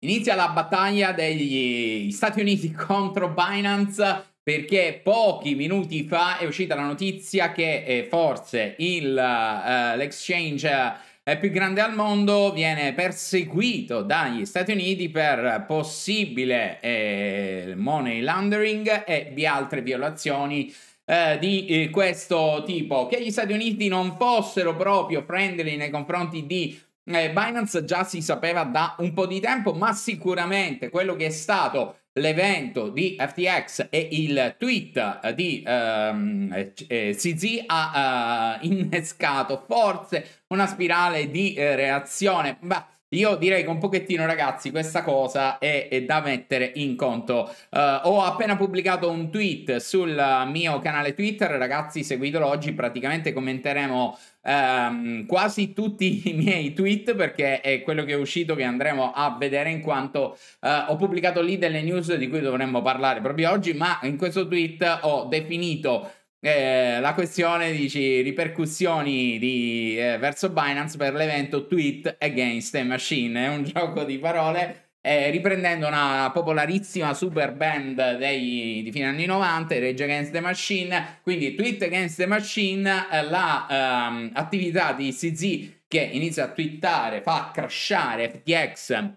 Inizia la battaglia degli Stati Uniti contro Binance perché pochi minuti fa è uscita la notizia che eh, forse il, eh, l'exchange eh, più grande al mondo viene perseguito dagli Stati Uniti per possibile eh, money laundering e di altre violazioni eh, di eh, questo tipo, che gli Stati Uniti non fossero proprio friendly nei confronti di eh, Binance già si sapeva da un po' di tempo, ma sicuramente quello che è stato l'evento di FTX e il tweet eh, di ehm, eh, CZ ha eh, innescato forse una spirale di reazione. Beh, io direi che un pochettino, ragazzi, questa cosa è, è da mettere in conto. Uh, ho appena pubblicato un tweet sul mio canale Twitter, ragazzi, seguitelo oggi. Praticamente commenteremo um, quasi tutti i miei tweet perché è quello che è uscito che andremo a vedere in quanto uh, ho pubblicato lì delle news di cui dovremmo parlare proprio oggi, ma in questo tweet ho definito eh, la questione dici ripercussioni di, eh, verso Binance per l'evento Tweet Against the Machine, è un gioco di parole. Eh, riprendendo una popolarissima super band dei, di fine anni 90, Rage Against the Machine, quindi Tweet Against the Machine, l'attività eh, la ehm, di CZ che inizia a twittare, fa crashare FTX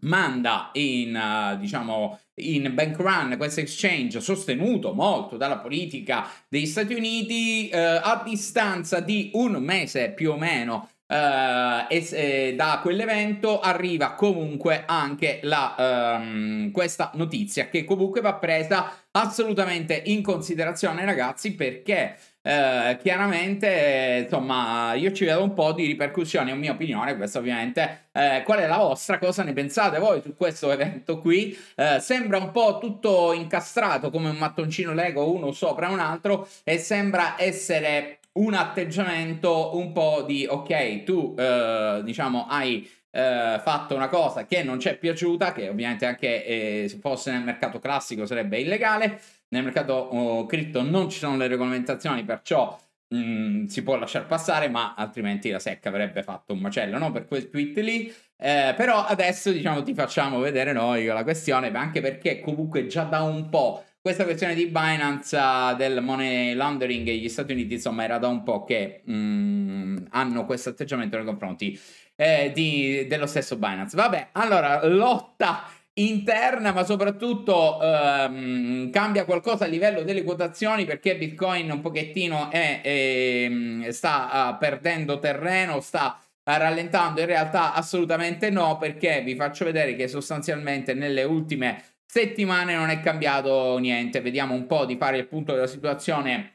manda in, eh, diciamo, in bank run questo exchange sostenuto molto dalla politica degli Stati Uniti eh, a distanza di un mese più o meno eh, es- da quell'evento arriva comunque anche la, um, questa notizia che comunque va presa assolutamente in considerazione ragazzi perché eh, chiaramente, insomma, io ci vedo un po' di ripercussioni, è una mia opinione, questa ovviamente. Eh, qual è la vostra? Cosa ne pensate voi su questo evento qui? Eh, sembra un po' tutto incastrato come un mattoncino Lego uno sopra un altro e sembra essere un atteggiamento un po' di ok, tu eh, diciamo hai eh, fatto una cosa che non ci è piaciuta, che ovviamente anche eh, se fosse nel mercato classico sarebbe illegale nel mercato oh, cripto non ci sono le regolamentazioni, perciò mh, mm, si può lasciar passare, ma altrimenti la secca avrebbe fatto un macello no? per quel tweet lì. Eh, però adesso diciamo ti facciamo vedere noi la questione, anche perché comunque già da un po' questa questione di Binance eh, del money laundering e gli Stati Uniti, insomma, era da un po' che mm, hanno questo atteggiamento nei confronti eh, di, dello stesso Binance. Vabbè, allora, lotta interna, ma soprattutto ehm, cambia qualcosa a livello delle quotazioni perché Bitcoin un pochettino è, è, ehm, sta uh, perdendo terreno, sta ah, rallentando. In realtà assolutamente no, perché vi faccio vedere che sostanzialmente nelle ultime settimane non è cambiato niente. Vediamo un po' di fare il punto della situazione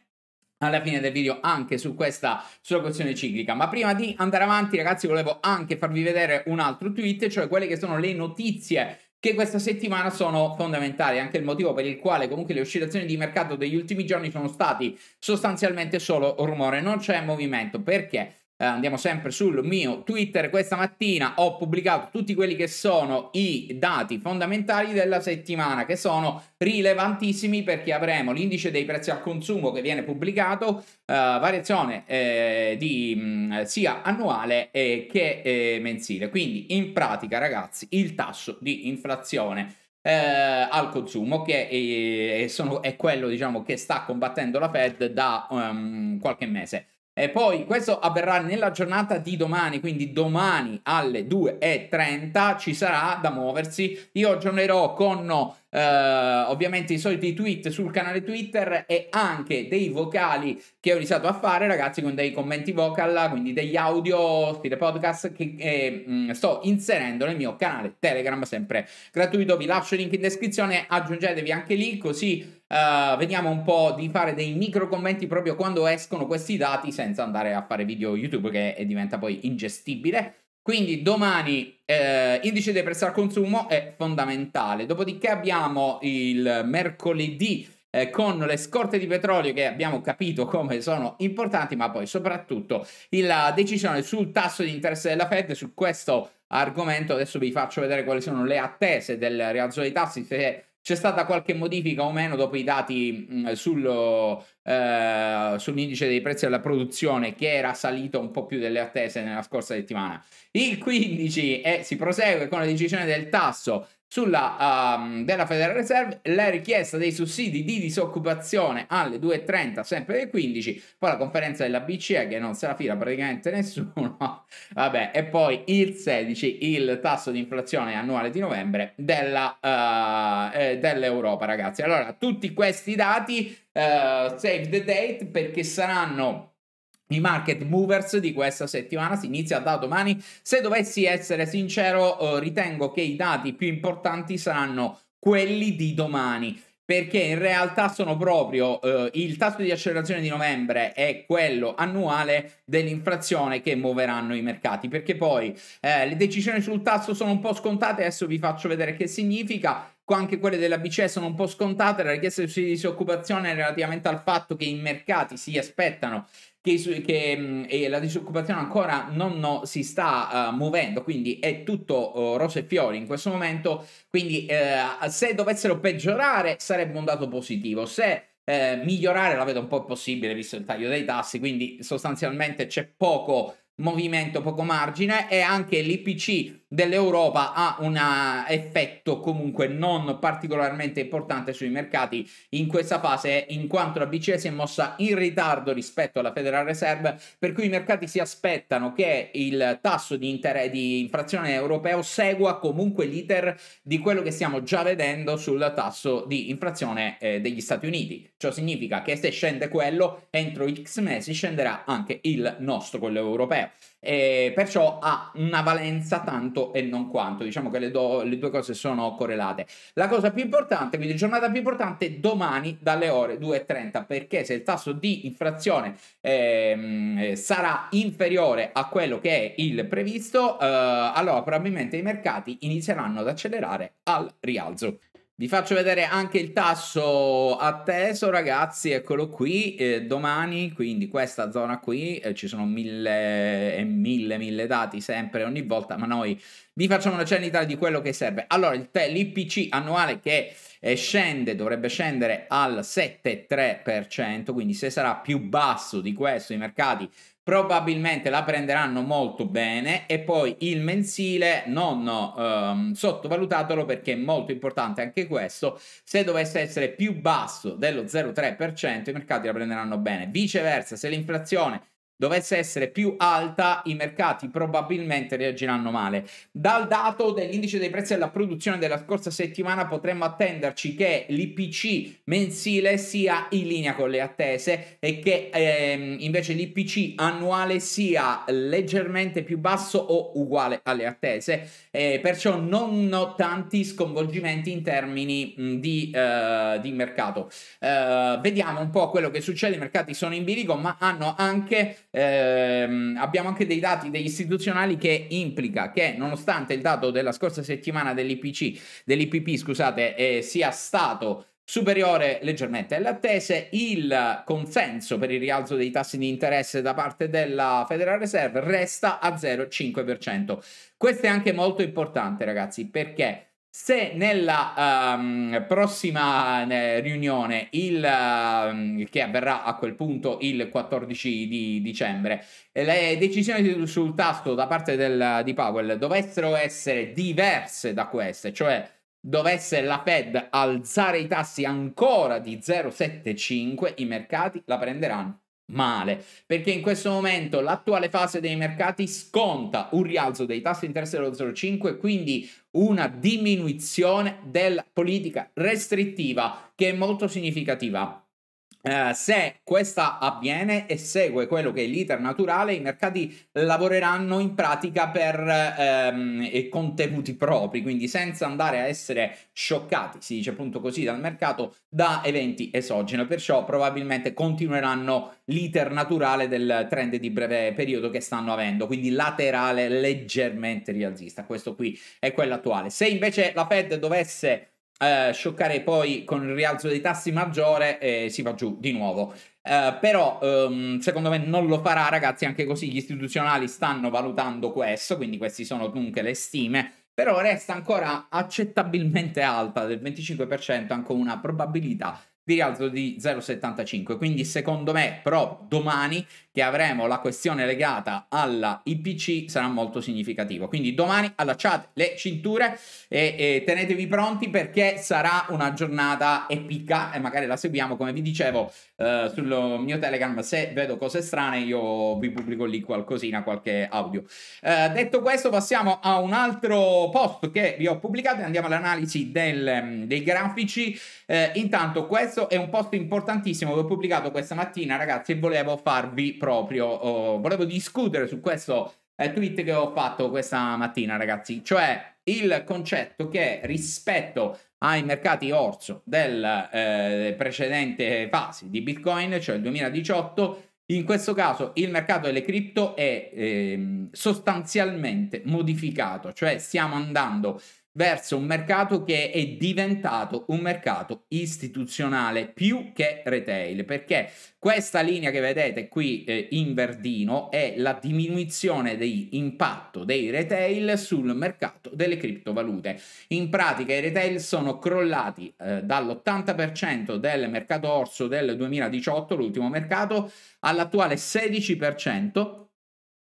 alla fine del video anche su questa sulla questione ciclica. Ma prima di andare avanti, ragazzi, volevo anche farvi vedere un altro tweet, cioè quelle che sono le notizie che questa settimana sono fondamentali, anche il motivo per il quale comunque le oscillazioni di mercato degli ultimi giorni sono stati sostanzialmente solo rumore, non c'è movimento, perché? Eh, andiamo sempre sul mio Twitter questa mattina ho pubblicato tutti quelli che sono i dati fondamentali della settimana che sono rilevantissimi perché avremo l'indice dei prezzi al consumo che viene pubblicato eh, variazione eh, di, mh, mm, sia annuale eh, che eh, mensile quindi in pratica ragazzi il tasso di inflazione eh, al consumo che è, eh, sono, è quello diciamo, che sta combattendo la Fed da um, qualche mese. E poi questo avverrà nella giornata di domani, quindi domani alle 2.30 ci sarà da muoversi. Io aggiornerò con eh, ovviamente i soliti tweet sul canale Twitter e anche dei vocali che ho iniziato a fare, ragazzi, con dei commenti vocal, quindi degli audio stile podcast che eh, mm, sto inserendo nel mio canale Telegram, sempre gratuito. Vi lascio il link in descrizione, aggiungetevi anche lì così Uh, vediamo un po' di fare dei micro commenti proprio quando escono questi dati senza andare a fare video YouTube che diventa poi ingestibile. Quindi domani eh, indice dei prezzi al consumo è fondamentale. Dopodiché abbiamo il mercoledì eh, con le scorte di petrolio che abbiamo capito come sono importanti, ma poi soprattutto la decisione sul tasso di interesse della Fed, su questo argomento adesso vi faccio vedere quali sono le attese del rialzo dei tassi, se c'è stata qualche modifica o meno dopo i dati mh, sul, eh, sull'indice dei prezzi della produzione che era salito un po' più delle attese nella scorsa settimana. Il 15 eh, si prosegue con la decisione del tasso sulla, um, della Federal Reserve la richiesta dei sussidi di disoccupazione alle 2.30 sempre alle 15 poi la conferenza della BCE che non se la fila praticamente nessuno vabbè e poi il 16 il tasso di inflazione annuale di novembre della, uh, eh, dell'Europa ragazzi allora tutti questi dati uh, save the date perché saranno i market movers di questa settimana si inizia da domani. Se dovessi essere sincero, eh, ritengo che i dati più importanti saranno quelli di domani perché in realtà sono proprio eh, il tasso di accelerazione di novembre e quello annuale dell'inflazione che muoveranno i mercati, perché poi eh, le decisioni sul tasso sono un po' scontate, adesso vi faccio vedere che significa, anche quelle della BCE sono un po' scontate, la richiesta di disoccupazione relativamente al fatto che i mercati si aspettano che, che mm, e la disoccupazione ancora non, no, si sta uh, muovendo, quindi è tutto uh, rose e fiori in questo momento, quindi uh, se dovessero peggiorare sarebbe un dato positivo, se eh, migliorare la vedo un po' possibile visto il taglio dei tassi, quindi sostanzialmente c'è poco movimento poco margine e anche l'IPC dell'Europa ha un eh, effetto comunque non particolarmente importante sui mercati in questa fase in quanto la BCE si è mossa in ritardo rispetto alla Federal Reserve per cui i mercati si aspettano che il tasso di, inter- di inflazione europeo segua comunque l'iter di quello che stiamo già vedendo sul tasso di inflazione eh, degli Stati Uniti ciò significa che se scende quello entro x mesi scenderà anche il nostro quello europeo europeo. Eh, e perciò ha una valenza tanto e non quanto. Diciamo che le, do, le, due cose sono correlate. La cosa più importante, quindi giornata più importante, domani dalle ore 2.30, perché se il tasso di inflazione ehm, eh, sarà inferiore a quello che è il previsto, eh, allora probabilmente i mercati inizieranno ad accelerare al rialzo. Vi faccio vedere anche il tasso atteso ragazzi, eccolo qui, eh, domani, quindi questa zona qui, eh, ci sono mille e mille, mille dati sempre ogni volta, ma noi vi facciamo una cernita di quello che serve. Allora, l'IPC annuale che eh, scende, dovrebbe scendere al 7,3%, quindi se sarà più basso di questo i mercati probabilmente la prenderanno molto bene e poi il mensile non ehm, sottovalutatelo perché è molto importante anche questo se dovesse essere più basso dello 0,3% i mercati la prenderanno bene viceversa se l'inflazione dovesse essere più alta, i mercati probabilmente reagiranno male. Dal dato dell'indice dei prezzi alla produzione della scorsa settimana potremmo attenderci che l'IPC mensile sia in linea con le attese e che ehm, invece l'IPC annuale sia leggermente più basso o uguale alle attese, eh, perciò non ho tanti sconvolgimenti in termini mh, di, eh, di, mercato. Eh, vediamo un po' quello che succede, i mercati sono in bilico ma hanno anche eh, abbiamo anche dei dati degli istituzionali che implica che nonostante il dato della scorsa settimana dell'IPC, dell'IPP scusate, eh, sia stato superiore leggermente alle attese, il consenso per il rialzo dei tassi di interesse da parte della Federal Reserve resta a 0,5%. Questo è anche molto importante ragazzi perché se nella um, prossima riunione, il, um, che avverrà a quel punto il 14 di dicembre, eh, le decisioni sul tasto da parte del, di Powell dovessero essere diverse da queste, cioè dovesse la Fed alzare i tassi ancora di 0,75, i mercati la prenderanno male, perché in questo momento l'attuale fase dei mercati sconta un rialzo dei tassi di interesse dello 0,5, quindi una diminuzione della politica restrittiva che è molto significativa. Eh, se questa avviene e segue quello che è l'iter naturale, i mercati lavoreranno in pratica per ehm, contenuti propri, quindi senza andare a essere scioccati, si dice appunto così, dal mercato da eventi esogeni, perciò probabilmente continueranno l'iter naturale del trend di breve periodo che stanno avendo, quindi laterale leggermente rialzista, questo qui è quello attuale. Se invece la Fed dovesse eh, scioccare poi con il rialzo dei tassi maggiore e si va giù di nuovo. Eh, però ehm, secondo me non lo farà ragazzi, anche così gli istituzionali stanno valutando questo, quindi queste sono dunque le stime, però resta ancora accettabilmente alta del 25%, anche una probabilità di rialzo di 0,75. Quindi secondo me, però, domani che avremo la questione legata alla IPC sarà molto significativo. Quindi domani allacciate le cinture e, e tenetevi pronti perché sarà una giornata epica e magari la seguiamo come vi dicevo eh, sul mio Telegram. Se vedo cose strane io vi pubblico lì qualcosina, qualche audio. Eh, detto questo passiamo a un altro post che vi ho pubblicato e andiamo all'analisi del, dei grafici. Eh, intanto questo è un post importantissimo che ho pubblicato questa mattina ragazzi e volevo farvi proprio oh, volevo discutere su questo eh, tweet che ho fatto questa mattina, ragazzi, cioè il concetto che rispetto ai mercati orso del eh, precedente fase di Bitcoin, cioè il 2018, in questo caso il mercato delle cripto è eh, sostanzialmente modificato, cioè stiamo andando verso un mercato che è diventato un mercato istituzionale più che retail, perché questa linea che vedete qui eh, in verdino è la diminuzione dell'impatto dei retail sul mercato delle criptovalute. In pratica i retail sono crollati eh, dall'80% del mercato orso del 2018, l'ultimo mercato, all'attuale 16%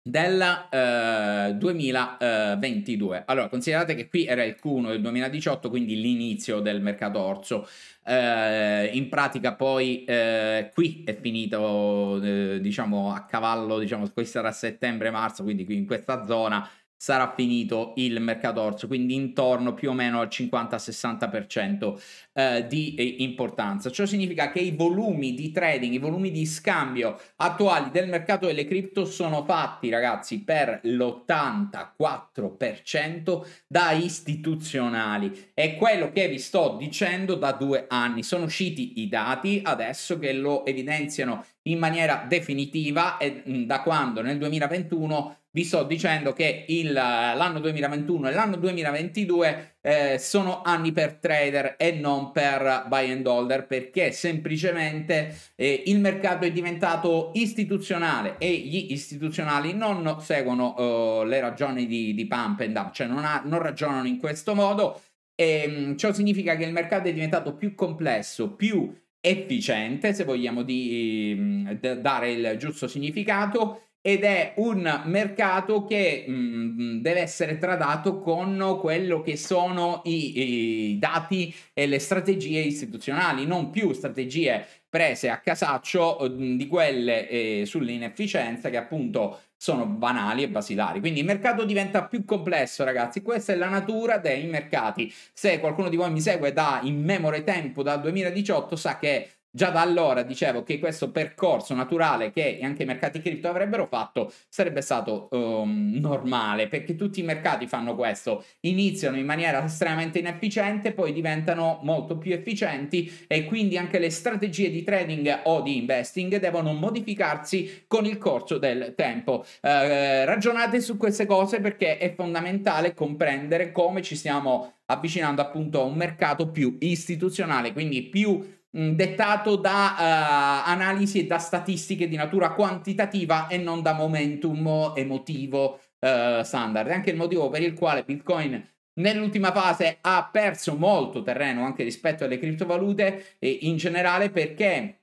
del eh, 2022. Allora, considerate che qui era il Q1 del 2018, quindi l'inizio del mercato orso. Eh, in pratica poi eh, qui è finito, eh, diciamo, a cavallo, diciamo, questo sarà settembre-marzo, quindi qui in questa zona sarà finito il mercato orzo, quindi intorno più o meno al 50-60% eh, di eh, importanza. Ciò significa che i volumi di trading, i volumi di scambio attuali del mercato delle cripto sono fatti, ragazzi, per l'84% da istituzionali. È quello che vi sto dicendo da due anni. Sono usciti i dati adesso che lo evidenziano in maniera definitiva e mm, da quando nel 2021 vi sto dicendo che il, l'anno 2021 e l'anno 2022 eh, sono anni per trader e non per buy and holder perché semplicemente eh, il mercato è diventato istituzionale e gli istituzionali non seguono eh, le ragioni di, di, pump and dump, cioè non, ha, non ragionano in questo modo. E, ehm, ciò significa che il mercato è diventato più complesso, più efficiente, se vogliamo di, ehm, dare il giusto significato, ed è un mercato che mh, mm, mm, deve essere tradato con quello che sono i, i, dati e le strategie istituzionali, non più strategie prese a casaccio mh, mm, di quelle eh, sull'inefficienza che appunto sono banali e basilari. Quindi il mercato diventa più complesso, ragazzi. Questa è la natura dei mercati. Se qualcuno di voi mi segue da in memore tempo, dal 2018, sa che Già da allora dicevo che questo percorso naturale che anche i mercati cripto avrebbero fatto sarebbe stato um, normale, perché tutti i mercati fanno questo, iniziano in maniera estremamente inefficiente, poi diventano molto più efficienti e quindi anche le strategie di trading o di investing devono modificarsi con il corso del tempo. Eh, ragionate su queste cose perché è fondamentale comprendere come ci stiamo avvicinando appunto a un mercato più istituzionale, quindi più Mm, dettato da uh, analisi e da statistiche di natura quantitativa e non da momentum emotivo uh, standard. È anche il motivo per il quale Bitcoin nell'ultima fase ha perso molto terreno anche rispetto alle criptovalute e in generale perché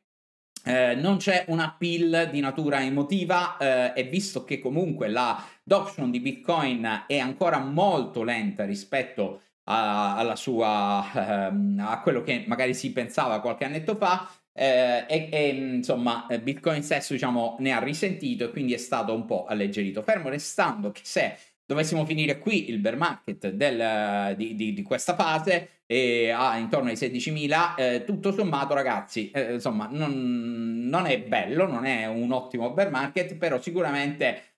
eh, non c'è un appeal di natura emotiva eh, e visto che comunque la adoption di Bitcoin è ancora molto lenta rispetto alla sua, ehm, a quello che magari si pensava qualche annetto fa. Eh, e, e, insomma Bitcoin stesso diciamo ne ha risentito e quindi è stato un po' alleggerito fermo restando che se dovessimo finire qui il bear market del, di, di, di, questa fase eh, a intorno ai 16.000 eh, tutto sommato ragazzi eh, insomma non, non, è bello non è un ottimo bear market però sicuramente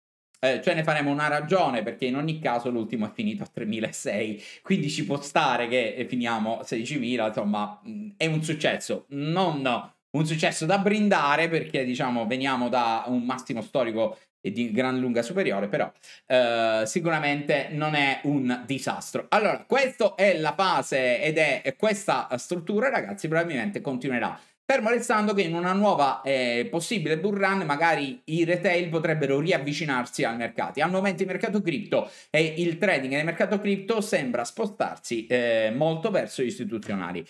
eh, cioè ne faremo una ragione perché in ogni caso l'ultimo è finito a 3.600, quindi ci può stare che eh, finiamo a 16.000, insomma mm, è un successo, non no, un successo da brindare perché diciamo veniamo da un massimo storico di gran lunga superiore, però eh, sicuramente non è un disastro. Allora, questa è la fase ed è questa struttura, ragazzi, probabilmente continuerà Fermo restando che in una nuova eh, possibile bull run magari i retail potrebbero riavvicinarsi al mercato. Al momento il mercato cripto e il trading nel mercato cripto sembra spostarsi eh, molto verso gli istituzionali.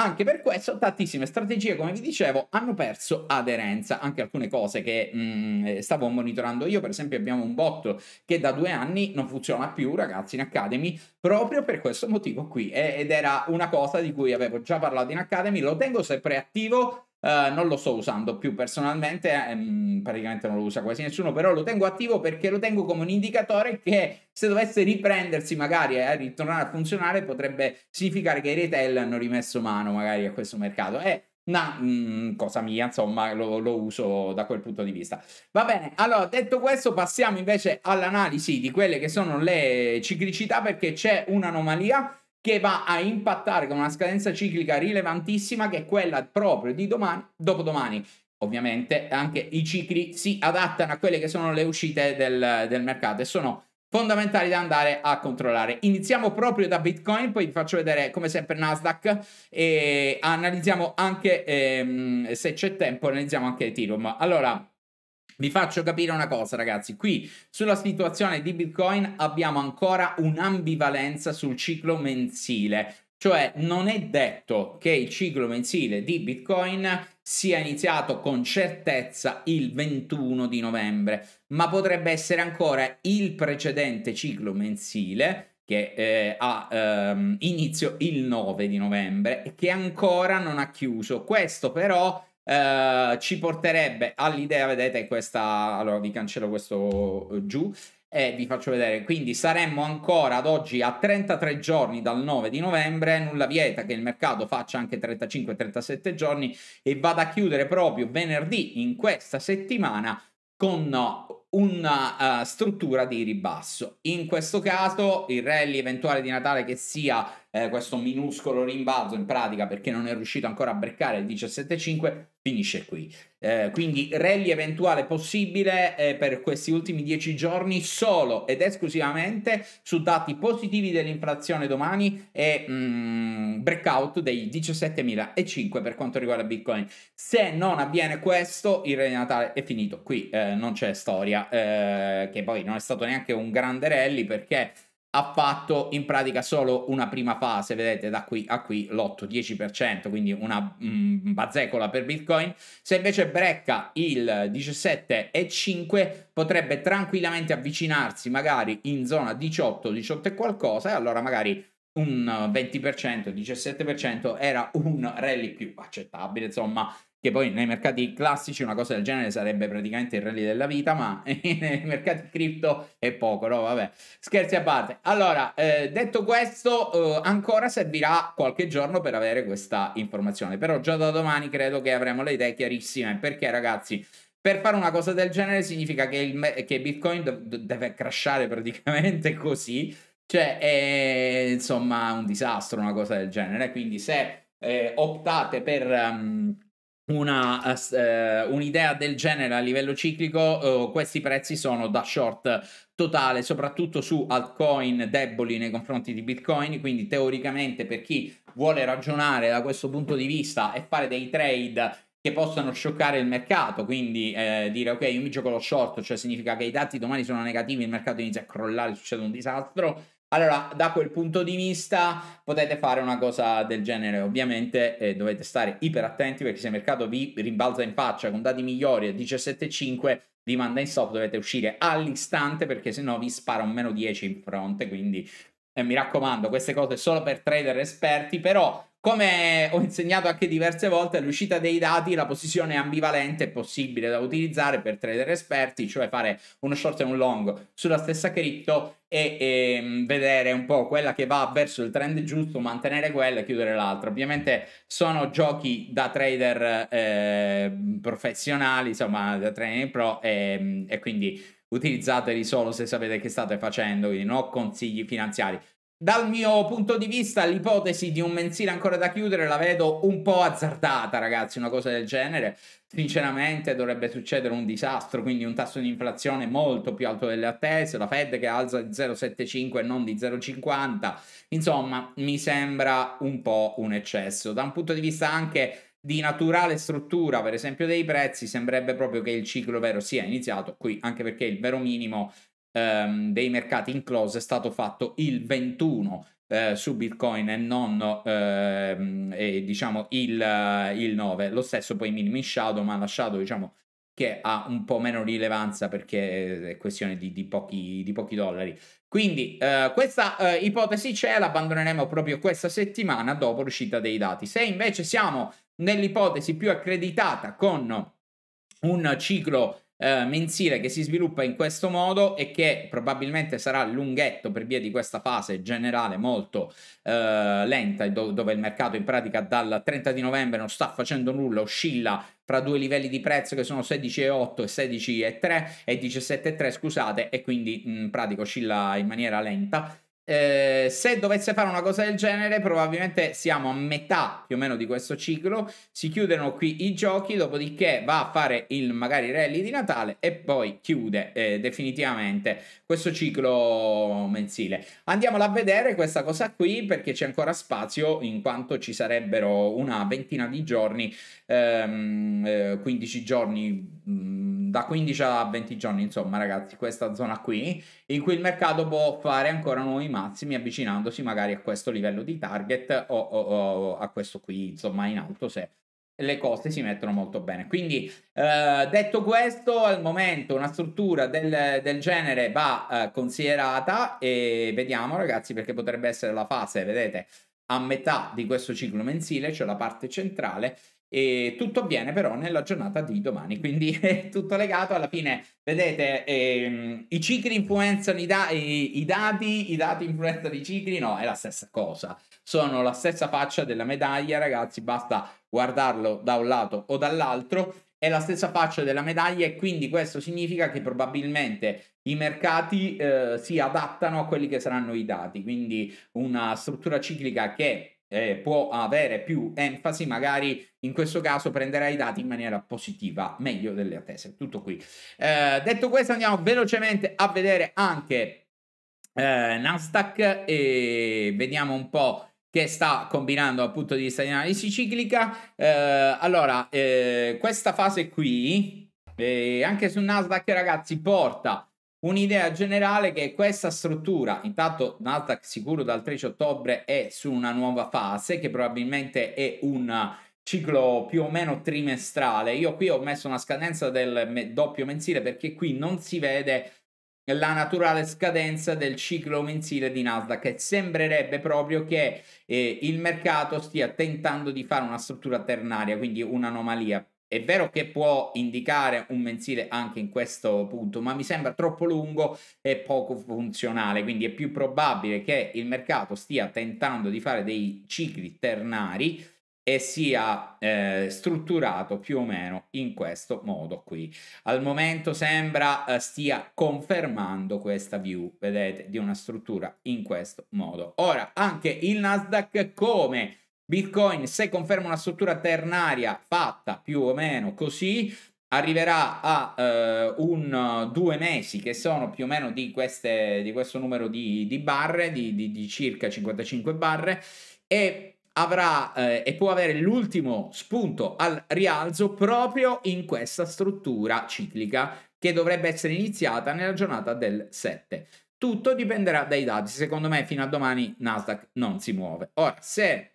Anche per questo tantissime strategie, come vi dicevo, hanno perso aderenza. Anche alcune cose che mh, mm, eh, stavo monitorando io, per esempio abbiamo un bot che da due anni non funziona più, ragazzi, in Academy, proprio per questo motivo qui. Ed era una cosa di cui avevo già parlato in Academy, lo tengo sempre attivo, Uh, non lo sto usando più personalmente, ehm, praticamente non lo usa quasi nessuno, però lo tengo attivo perché lo tengo come un indicatore che se dovesse riprendersi magari e eh, ritornare a funzionare potrebbe significare che i retail hanno rimesso mano magari a questo mercato. È una mh, mm, cosa mia, insomma, lo, lo uso da quel punto di vista. Va bene, allora detto questo passiamo invece all'analisi di quelle che sono le ciclicità perché c'è un'anomalia che va a impattare con una scadenza ciclica rilevantissima che è quella proprio di domani, dopodomani. Ovviamente anche i cicli si adattano a quelle che sono le uscite del, del mercato e sono fondamentali da andare a controllare. Iniziamo proprio da Bitcoin, poi vi faccio vedere come sempre Nasdaq e analizziamo anche, ehm, se c'è tempo, analizziamo anche Ethereum. Allora, vi faccio capire una cosa, ragazzi. Qui sulla situazione di Bitcoin abbiamo ancora un'ambivalenza sul ciclo mensile. Cioè, non è detto che il ciclo mensile di Bitcoin sia iniziato con certezza il 21 di novembre, ma potrebbe essere ancora il precedente ciclo mensile che eh, ha ehm, inizio il 9 di novembre e che ancora non ha chiuso. Questo però eh, ci porterebbe all'idea, vedete questa, allora vi cancello questo eh, giù e vi faccio vedere, quindi saremmo ancora ad oggi a 33 giorni dal 9 di novembre, nulla vieta che il mercato faccia anche 35-37 giorni e vada a chiudere proprio venerdì in questa settimana con una uh, struttura di ribasso. In questo caso il rally eventuale di Natale che sia eh, questo minuscolo rimbalzo in pratica perché non è riuscito ancora a breccare il 17.5 finisce qui eh, quindi rally eventuale possibile eh, per questi ultimi 10 giorni solo ed esclusivamente su dati positivi dell'inflazione domani e mm, breakout dei 17.005 per quanto riguarda bitcoin se non avviene questo il rally natale è finito qui eh, non c'è storia eh, che poi non è stato neanche un grande rally perché ha fatto in pratica solo una prima fase, vedete da qui a qui l'8-10%, quindi una mm, bazzecola per Bitcoin. Se invece brecca il 17,5 potrebbe tranquillamente avvicinarsi magari in zona 18, 18 e qualcosa e allora magari un 20%, 17% era un rally più accettabile, insomma che poi nei mercati classici una cosa del genere sarebbe praticamente il rally della vita, ma nei mercati cripto è poco, no? Vabbè, scherzi a parte. Allora, eh, detto questo, eh, ancora servirà qualche giorno per avere questa informazione, però già da domani credo che avremo le idee chiarissime, perché ragazzi... Per fare una cosa del genere significa che, il, che Bitcoin deve crashare praticamente così, cioè è insomma un disastro una cosa del genere, quindi se eh, optate per... Um, una, eh, un'idea del genere a livello ciclico, eh, questi prezzi sono da short totale, soprattutto su altcoin deboli nei confronti di Bitcoin, quindi teoricamente per chi vuole ragionare da questo punto di vista e fare dei trade che possano scioccare il mercato, quindi eh, dire ok io mi gioco lo short, cioè significa che i dati domani sono negativi, il mercato inizia a crollare, succede un disastro, allora, da quel punto di vista potete fare una cosa del genere. Ovviamente eh, dovete stare iper attenti perché se il mercato vi rimbalza in faccia con dati migliori a 17,5, vi manda in stop, dovete uscire all'istante perché se no vi spara un meno 10 in fronte. Quindi eh, mi raccomando, queste cose sono per trader esperti, però come ho insegnato anche diverse volte, all'uscita dei dati la posizione ambivalente è possibile da utilizzare per trader esperti, cioè fare uno short e un long sulla stessa cripto e, e, ehm, vedere un po' quella che va verso il trend giusto, mantenere quella e chiudere l'altra. Ovviamente sono giochi da trader eh, professionali, insomma, da trading pro e, ehm, e quindi utilizzateli solo se sapete che state facendo, quindi no consigli finanziari. Dal mio punto di vista, l'ipotesi di un mensile ancora da chiudere la vedo un po' azzardata, ragazzi, una cosa del genere. Sinceramente dovrebbe succedere un disastro, quindi un tasso di inflazione molto più alto delle attese, la Fed che alza di 0,75 e non di 0,50. Insomma, mi sembra un po' un eccesso. Da un punto di vista anche di naturale struttura, per esempio dei prezzi, sembrerebbe proprio che il ciclo vero sia iniziato qui, anche perché il vero minimo ehm, dei mercati in close è stato fatto il 21 eh, su Bitcoin e non ehm, eh, diciamo il, eh, il, 9. Lo stesso poi minimi Shadow, ma la Shadow diciamo che ha un po' meno rilevanza perché eh, è questione di, di, pochi, di pochi, dollari. Quindi eh, questa eh, ipotesi c'è, l'abbandoneremo proprio questa settimana dopo l'uscita dei dati. Se invece siamo nell'ipotesi più accreditata con un ciclo eh, mensile che si sviluppa in questo modo e che probabilmente sarà lunghetto per via di questa fase generale molto eh, lenta do- dove il mercato in pratica dal 30 di novembre non sta facendo nulla, oscilla fra due livelli di prezzo che sono 16,8 e 16,3 e 17,3 scusate e quindi in pratica oscilla in maniera lenta eh, se dovesse fare una cosa del genere, probabilmente siamo a metà più o meno di questo ciclo. Si chiudono qui i giochi, dopodiché va a fare il magari rally di Natale e poi chiude eh, definitivamente questo ciclo mensile. Andiamola a vedere questa cosa qui perché c'è ancora spazio in quanto ci sarebbero una ventina di giorni, ehm, eh, 15 giorni Mm, da 15 a 20 giorni, insomma, ragazzi, questa zona qui, in cui il mercato può fare ancora nuovi massimi avvicinandosi magari a questo livello di target o, o, o a questo qui, insomma, in alto se le cose si mettono molto bene. Quindi, eh, detto questo, al momento una struttura del, del genere va eh, considerata e vediamo, ragazzi, perché potrebbe essere la fase, vedete, a metà di questo ciclo mensile, cioè la parte centrale, e tutto avviene però nella giornata di domani, quindi è tutto legato alla fine. Vedete, ehm, i cicli influenzano i, da- i, i, dati, i dati influenzano i cicli, no, è la stessa cosa. Sono la stessa faccia della medaglia, ragazzi, basta guardarlo da un lato o dall'altro. È la stessa faccia della medaglia e quindi questo significa che probabilmente i mercati eh, si adattano a quelli che saranno i dati, quindi una struttura ciclica che eh, può avere più enfasi, magari in questo caso prenderà i dati in maniera positiva, meglio delle attese. Tutto qui. Eh, detto questo, andiamo velocemente a vedere anche eh, Nasdaq e vediamo un po' che sta combinando dal punto di vista di analisi ciclica. Eh, allora, eh, questa fase qui, eh, anche su Nasdaq, ragazzi, porta un'idea generale che questa struttura, intanto Nasdaq sicuro dal 13 ottobre è su una nuova fase che probabilmente è un ciclo più o meno trimestrale. Io qui ho messo una scadenza del doppio mensile perché qui non si vede la naturale scadenza del ciclo mensile di Nasdaq e sembrerebbe proprio che eh, il mercato stia tentando di fare una struttura ternaria, quindi un'anomalia. È vero che può indicare un mensile anche in questo punto, ma mi sembra troppo lungo e poco funzionale, quindi è più probabile che il mercato stia tentando di fare dei cicli ternari e sia eh, strutturato più o meno in questo modo qui. Al momento sembra eh, stia confermando questa view, vedete, di una struttura in questo modo. Ora, anche il Nasdaq come Bitcoin, se conferma una struttura ternaria fatta più o meno così, arriverà a eh, un eh, due mesi che sono più o meno di, queste, di questo numero di, di barre, di, di, circa 55 barre, e avrà eh, e può avere l'ultimo spunto al rialzo proprio in questa struttura ciclica che dovrebbe essere iniziata nella giornata del 7. Tutto dipenderà dai dati, secondo me fino a domani Nasdaq non si muove. Ora, se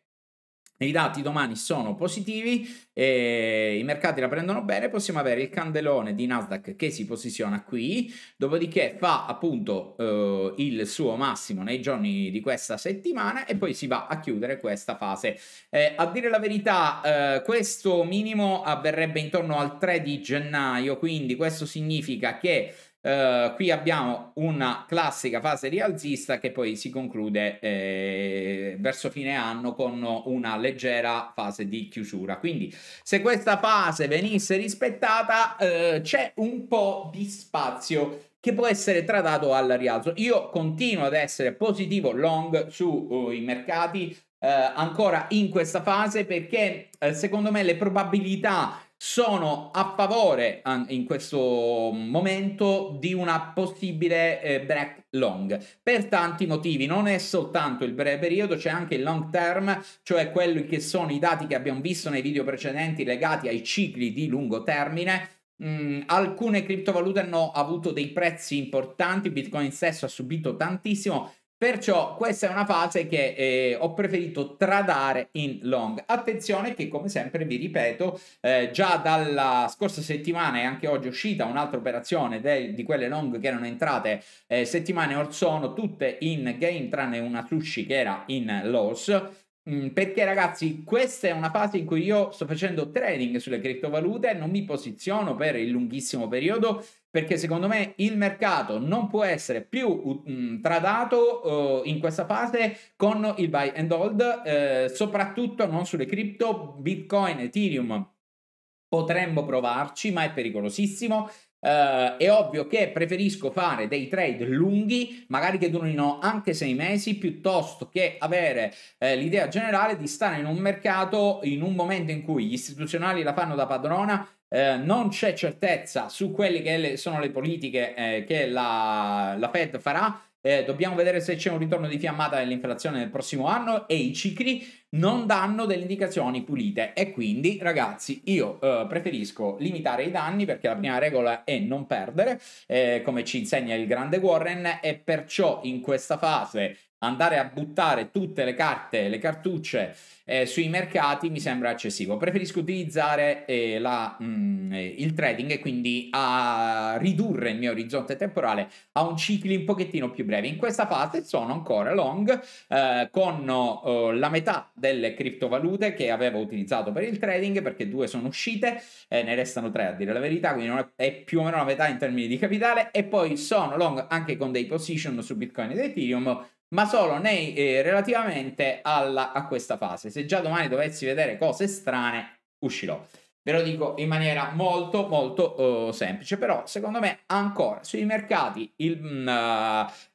i dati domani sono positivi, eh, i mercati la prendono bene, possiamo avere il candelone di Nasdaq che si posiziona qui, dopodiché fa appunto eh, il suo massimo nei giorni di questa settimana e poi si va a chiudere questa fase. Eh, a dire la verità, eh, questo minimo avverrebbe intorno al 3 di gennaio, quindi questo significa che eh, qui abbiamo una classica fase rialzista che poi si conclude eh, verso fine anno con una leggera fase di chiusura. Quindi, se questa fase venisse rispettata, eh, c'è un po' di spazio che può essere trattato al rialzo. Io continuo ad essere positivo long sui eh, uh, mercati. Uh, ancora in questa fase perché secondo me le probabilità sono a favore in questo momento di una possibile eh, break long per tanti motivi non è soltanto il breve periodo c'è anche il long term cioè quelli che sono i dati che abbiamo visto nei video precedenti legati ai cicli di lungo termine Mm, alcune criptovalute hanno avuto dei prezzi importanti, Bitcoin stesso ha subito tantissimo, Perciò questa è una fase che eh, ho preferito tradare in long. Attenzione che come sempre vi ripeto, eh, già dalla scorsa settimana e anche oggi è uscita un'altra operazione de- di quelle long che erano entrate eh, settimane or sono, tutte in game tranne una sushi che era in loss. Mm, perché ragazzi, questa è una fase in cui io sto facendo trading sulle criptovalute, non mi posiziono per il lunghissimo periodo perché secondo me il mercato non può essere più mh, mm, tradato uh, in questa fase con il buy and hold, eh, soprattutto non sulle cripto, Bitcoin, Ethereum. Potremmo provarci, ma è pericolosissimo. Uh, è ovvio che preferisco fare dei trade lunghi, magari che durino anche sei mesi, piuttosto che avere eh, l'idea generale di stare in un mercato in un momento in cui gli istituzionali la fanno da padrona eh, non c'è certezza su quelle che le, sono le politiche eh, che la, la, Fed farà. Eh, dobbiamo vedere se c'è un ritorno di fiammata dell'inflazione nel prossimo anno e i cicli non danno delle indicazioni pulite e quindi ragazzi io eh, preferisco limitare i danni perché la prima regola è non perdere eh, come ci insegna il grande Warren e perciò in questa fase andare a buttare tutte le carte, le cartucce eh, sui mercati mi sembra eccessivo. Preferisco utilizzare eh, la, mh, mm, il trading e quindi a ridurre il mio orizzonte temporale a un ciclo un pochettino più breve. In questa fase sono ancora long eh, con oh, la metà delle criptovalute che avevo utilizzato per il trading perché due sono uscite, eh, ne restano tre a dire la verità, quindi è, è, più o meno la metà in termini di capitale e poi sono long anche con dei position su Bitcoin ed Ethereum ma solo nei, eh, relativamente alla, a questa fase. Se già domani dovessi vedere cose strane, uscirò. Ve lo dico in maniera molto molto uh, semplice, però secondo me ancora sui mercati, il, uh,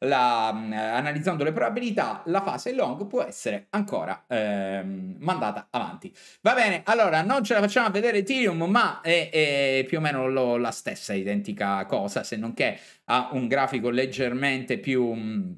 la, uh, analizzando le probabilità, la fase long può essere ancora ehm, mandata avanti. Va bene, allora non ce la facciamo a vedere Ethereum, ma è, è più o meno lo, la stessa identica cosa, se non che ha un grafico leggermente più... Um,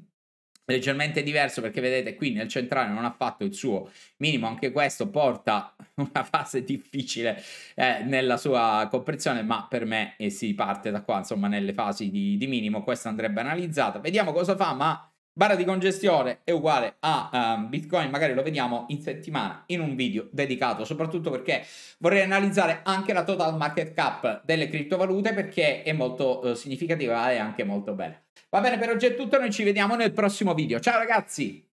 leggermente diverso perché vedete qui nel centrale non ha fatto il suo minimo anche questo porta una fase difficile eh, nella sua comprensione ma per me eh, si parte da qua insomma nelle fasi di, di minimo questa andrebbe analizzata vediamo cosa fa ma Barra di congestione è uguale a um, Bitcoin, magari lo vediamo in settimana in un video dedicato, soprattutto perché vorrei analizzare anche la total market cap delle criptovalute perché è molto uh, significativa e anche molto bella. Va bene, per oggi è tutto, noi ci vediamo nel prossimo video. Ciao ragazzi!